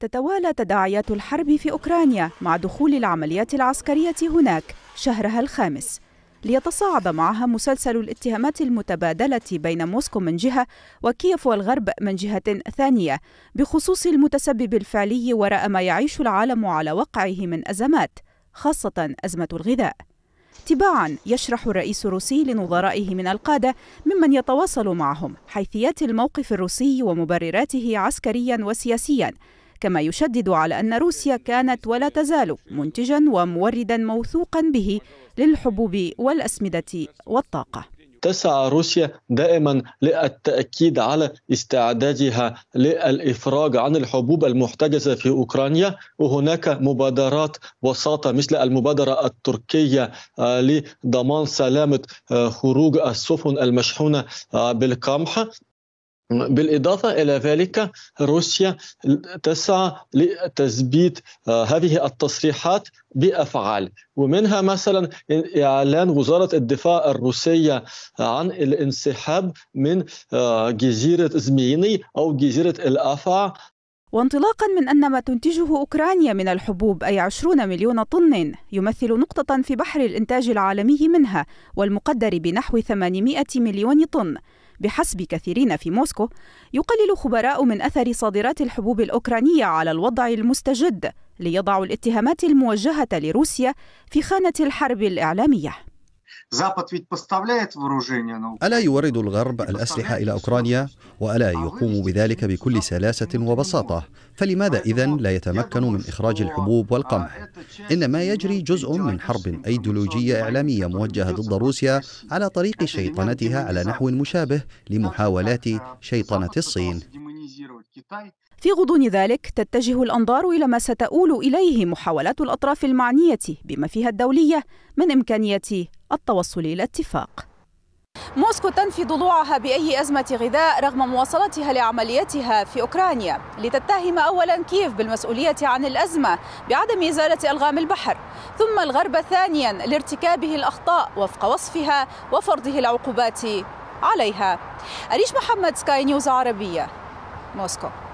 تتوالى تداعيات الحرب في أوكرانيا مع دخول العمليات العسكرية هناك شهرها الخامس ليتصاعد معها مسلسل الاتهامات المتبادلة بين موسكو من جهة وكييف والغرب من جهة ثانية بخصوص المتسبب الفعلي وراء ما يعيش العالم على وقعه من أزمات خاصة أزمة الغذاء تباعا يشرح الرئيس الروسي لنظرائه من القادة ممن يتواصل معهم حيثيات الموقف الروسي ومبرراته عسكريا وسياسيا كما يشدد على أن روسيا كانت ولا تزال منتجا وموردا موثوقا به للحبوب والأسمدة والطاقة تسعى روسيا دائما للتأكيد على استعدادها للإفراج عن الحبوب المحتجزة في أوكرانيا وهناك مبادرات وساطة مثل المبادرة التركية آه، لضمان سلامة آه، خروج السفن المشحونة آه، بالقمح بالإضافة إلى ذلك روسيا تسعى لتثبيت آه، هذه التصريحات بأفعال ومنها مثلا إعلان وزارة الدفاع الروسية آه، عن الانسحاب من آه، جزيرة زميني أو جزيرة الأفع وانطلاقا من أن ما تنتجه أوكرانيا من الحبوب أي 20 مليون طن يمثل نقطة في بحر الإنتاج العالمي منها والمقدر بنحو 800 مليون طن بحسب كثيرين في موسكو يقلل خبراء من أثر صادرات الحبوب الأوكرانية على الوضع المستجد ليضعوا الاتهامات الموجهة لروسيا في خانة الحرب الإعلامية ألا يورد الغرب الأسلحة إلى أوكرانيا وألا يقوم بذلك بكل سلاسة وبساطة فلماذا إذا لا يتمكن من إخراج الحبوب والقمح إنما يجري جزء من حرب أيديولوجية إعلامية موجهة ضد روسيا على طريق شيطنتها على نحو مشابه لمحاولات شيطنة الصين في غضون ذلك تتجه الأنظار إلى ما ستؤول إليه محاولات الأطراف المعنية بما فيها الدولية من إمكانية التوصل إلى اتفاق موسكو تنفي ضلوعها بأي أزمة غذاء رغم مواصلتها لعملياتها في أوكرانيا لتتهم أولا كييف بالمسؤولية عن الأزمة بعدم إزالة ألغام البحر ثم الغرب ثانيا لارتكابه الأخطاء وفق وصفها وفرضه العقوبات عليها أريش محمد سكاي نيوز عربية موسكو